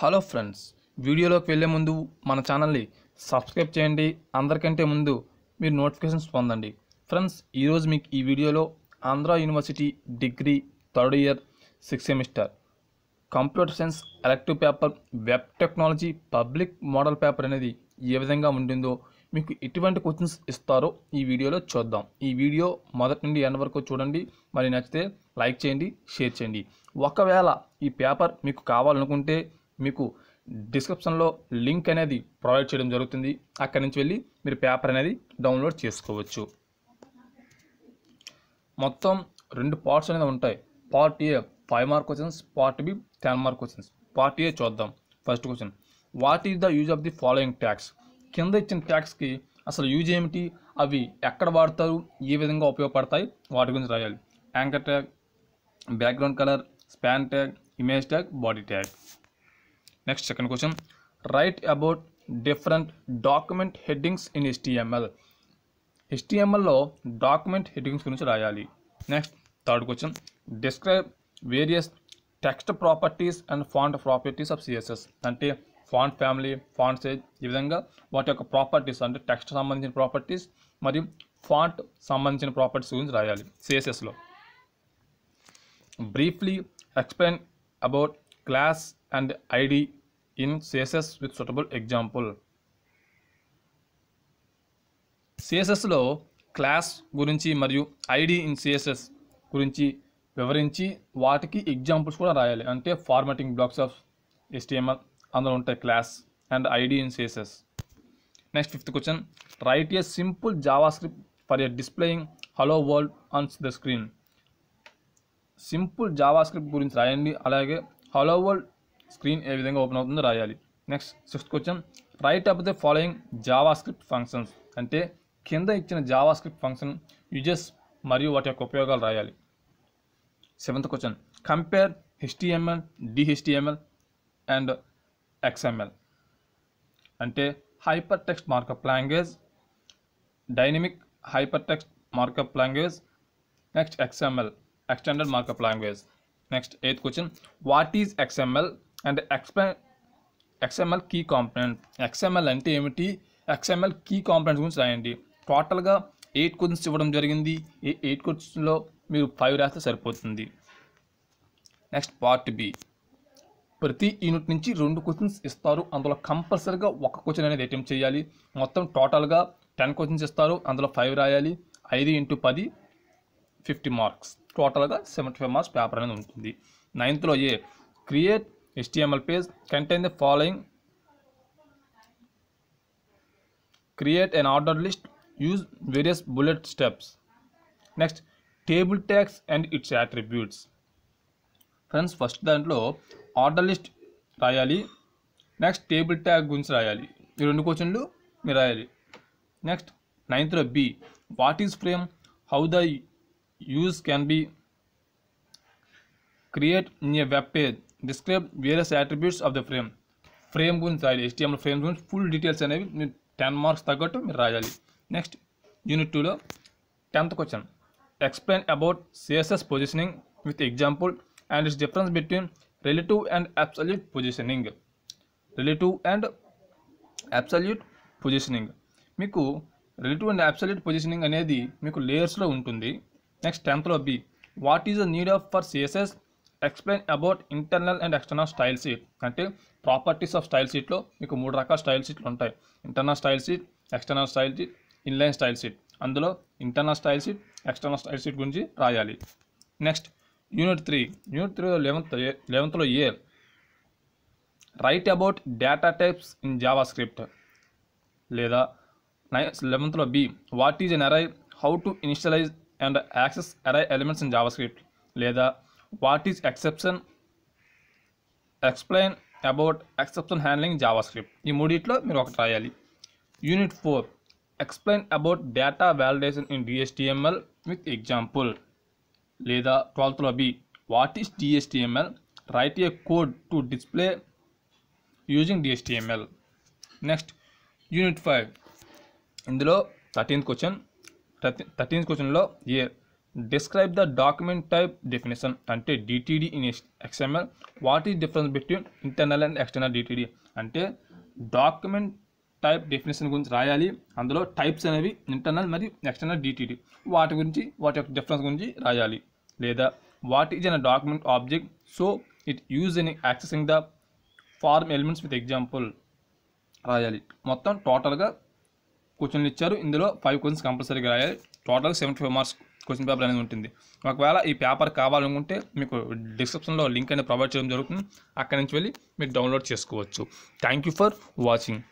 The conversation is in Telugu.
హలో ఫ్రెండ్స్ వీడియోలోకి వెళ్ళే ముందు మన ఛానల్ని సబ్స్క్రైబ్ చేయండి అందరికంటే ముందు మీరు నోటిఫికేషన్స్ పొందండి ఫ్రెండ్స్ ఈరోజు మీకు ఈ వీడియోలో Andhra university degree third year six semester computer science elective paper web technology public model paper అనేది ఏ విధంగా ఉంటుందో మీకు ఎటువంటి క్వశ్చన్స్ ఇస్తారో ఈ వీడియోలో చూద్దాం ఈ వీడియో మొదటి నుండి ఎండ్ వరకు చూడండి మరి నచ్చితే లైక్ చేయండి షేర్ చేయండి ఒకవేళ ఈ పేపర్ మీకు కావాలనుకుంటే మీకు డిస్క్రిప్షన్లో లింక్ అనేది ప్రొవైడ్ చేయడం జరుగుతుంది అక్కడి నుంచి వెళ్ళి మీరు పేపర్ అనేది డౌన్లోడ్ చేసుకోవచ్చు మొత్తం రెండు పార్ట్స్ అనేది ఉంటాయి part A five mark questions part B ten mark questions part A చూద్దాం first question what is the use of the following tags కింద ఇచ్చిన ట్యాక్స్కి అసలు యూజ్ ఏమిటి అవి ఎక్కడ వాడతారు ఏ విధంగా ఉపయోగపడతాయి వాటి గురించి రాయాలి anchor tag background colour span tag image tag body tag next second question write about different document headings in HTML హెచ్టిఎంఎల్లో డాక్యుమెంట్ హెడ్డింగ్స్ గురించి రాయాలి next third question describe various text properties and font properties of CSS అంటే ఫాంట్ ఫ్యామిలీ ఫాంట్ సైజ్ ఈ విధంగా వాటి యొక్క ప్రాపర్టీస్ అంటే టెక్స్ట్ సంబంధించిన ప్రాపర్టీస్ మరియు ఫాంట్ సంబంధించిన ప్రాపర్టీస్ గురించి రాయాలి సిఎస్ఎస్లో briefly explain about class and ID in CSS with suitable example సిఎస్ఎస్లో క్లాస్ గురించి మరియు ఐడి ఇన్ సిఎస్ఎస్ గురించి వివరించి వాటికి ఎగ్జాంపుల్స్ కూడా రాయాలి అంటే ఫార్మాటింగ్ బ్లాక్స్ ఆఫ్ ఎస్టిఎంఎల్ అందులో ఉంటాయి class and ID in CSS next fifth question write a simple JavaScript for a displaying hello world on the screen simple JavaScript గురించి రాయండి అలాగే హలో వరల్డ్ స్క్రీన్ ఏ విధంగా ఓపెన్ అవుతుందో రాయాలి next sixth question write up the following JavaScript functions అంటే కింద ఇచ్చిన జావా స్క్రిప్ట్ ఫంక్షన్ యూజెస్ మరియు వాటి యొక్క ఉపయోగాలు రాయాలి seventh question compare HTML DHTML and XML అంటే hyper text markup language dynamic hyper text markup language next XML extended markup language next eighth question what is XML and ఎక్స్పె ఎక్స్ఎంఎల్ కీ కాంపనెంట్ ఎక్స్ఎంఎల్ అంటే ఏమిటి ఎక్స్ఎంఎల్ కీ కాంపనెంట్స్ గురించి రాయండి టోటల్గా ఎయిట్ క్వశ్చన్స్ ఇవ్వడం జరిగింది ఈ ఎయిట్ క్వశ్చన్స్లో మీరు ఫైవ్ రాస్తే సరిపోతుంది నెక్స్ట్ పార్ట్ బి ప్రతి యూనిట్ నుంచి రెండు క్వశ్చన్స్ ఇస్తారు అందులో కంపల్సరీగా ఒక క్వశ్చన్ అనేది అటెంప్ట్ చేయాలి మొత్తం టోటల్గా టెన్ క్వశ్చన్స్ ఇస్తారు అందులో ఫైవ్ రాయాలి ఐదు ఇంటూ పది ఫిఫ్టీ మార్క్స్ టోటల్గా సెవెంటీ ఫైవ్ మార్క్స్ పేపర్ అనేది ఉంటుంది నైన్త్లో A create HTML page contain the following create an order list use various bullet steps next table tags and its attributes friends first దాంట్లో ఆర్డర్ లిస్ట్ రాయాలి నెక్స్ట్ టేబుల్ ట్యాగ్ గురించి రాయాలి ఈ రెండు క్వశ్చన్లు మీరు రాయాలి నెక్స్ట్ నైన్త్లో B what is frame how the use can be create in a web page describe various attributes of the frame frame గురించి రాయాలి ఎస్టీఎంఎల్ ఫ్రేమ్ గురించి ఫుల్ డీటెయిల్స్ అనేవి మీరు టెన్ మార్క్స్ తగ్గట్టు మీరు రాయాలి నెక్స్ట్ యూనిట్ టూలో tenth question explain about CSS positioning with example and its difference between relative and absolute positioning relative and absolute positioning మీకు రిలేటివ్ అండ్ అబ్సల్యూట్ పొజిషనింగ్ అనేది మీకు లేయర్స్లో ఉంటుంది నెక్స్ట్ టెన్త్లో B what is the need of for CSS explain about internal and external style sheet అంటే ప్రాపర్టీస్ ఆఫ్ స్టైల్ షీట్లో మీకు మూడు రకాల స్టైల్ షీట్లు ఉంటాయి internal style sheet external style sheet inline style sheet అందులో internal style sheet external style sheet గురించి రాయాలి next unit three unit three eleventh లెవెన్త్లో A write about data types in JavaScript లేదా లెవెంత్లో B what is an array how to initialise and access array elements in JavaScript లేదా what is exception explain about exception handling JavaScript ఈ మూడిట్లో మీరు ఒకటి రాయాలి unit four explain about data validation in DHTML with example లేదా ట్వెల్త్లో B what is DHTML write a code to display using డిఎస్టిఎంఎల్ next unit five ఇందులో థర్టీన్త్ క్వశ్చన్ థర్టీన్త్ క్వశ్చన్లో A describe the document type definition అంటే DTD in XML what is difference between internal and external DTD అంటే డాక్యుమెంట్ టైప్ డెఫినేషన్ గురించి రాయాలి అందులో టైప్స్ అనేవి ఇంటర్నల్ మరియు ఎక్స్టర్నల్ డిటిడి వాటి గురించి వాటి యొక్క డిఫరెన్స్ గురించి రాయాలి లేదా what is an document object so it use in accessing the form elements with example రాయాలి మొత్తం టోటల్గా క్వశ్చన్లు ఇచ్చారు ఇందులో ఫైవ్ క్వశ్చన్స్ కంపల్సరీగా రాయాలి total seventy five marks question paper అనేది ఉంటుంది ఒకవేళ ఈ పేపర్ కావాలనుకుంటే మీకు డిస్క్రిప్షన్లో లింక్ అనేది ప్రొవైడ్ చేయడం జరుగుతుంది అక్కడి నుంచి వెళ్ళి మీరు డౌన్లోడ్ చేసుకోవచ్చు థ్యాంక్ యూ ఫర్ వాచింగ్